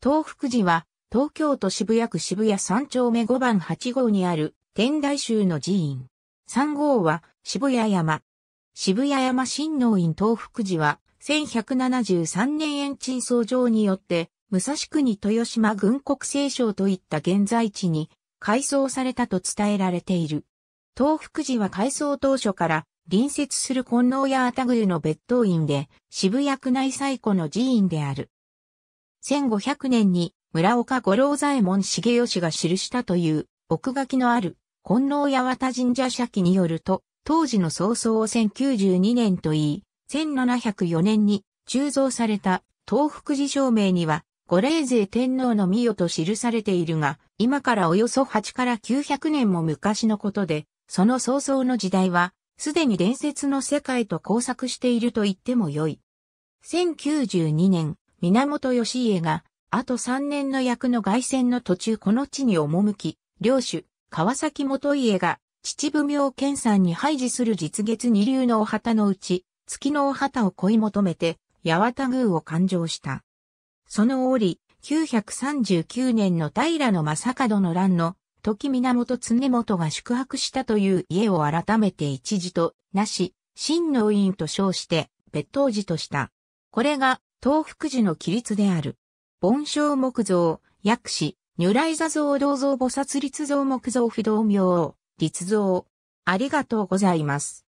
東福寺は、東京都渋谷区渋谷3丁目5番8号にある天台宗の寺院。3号は渋谷山。渋谷山新農院東福寺は、1173年延鎮創場によって、武蔵国豊島軍国聖省といった現在地に改装されたと伝えられている。東福寺は改装当初から隣接する金納やたぐるの別当院で渋谷区内最古の寺院である。1500年に村岡五郎左衛門重義が記したという奥書きのある本能八幡神社社記によると、当時の早々を1092年と言い、1704年に鋳造された東福寺証明には、五霊勢天皇の御代と記されているが、今からおよそ8から900年も昔のことで、その早々の時代は、すでに伝説の世界と交錯していると言ってもよい。1092年、源義家が、あと3年の役の外戦の途中この地に赴き、領主、川崎元家が、秩父明さ山に廃寺する実月二流のお旗のうち、月のお旗を恋求めて、八幡宮を勘定した。その折、939年の平の正門の乱の、時源常元が宿泊したという家を改めて一時と、なし、真の院と称して、別当寺とした。これが、東福寺の規律である。盆章木造、薬師、如来座像銅像菩薩立像木造不動明王、立像。ありがとうございます。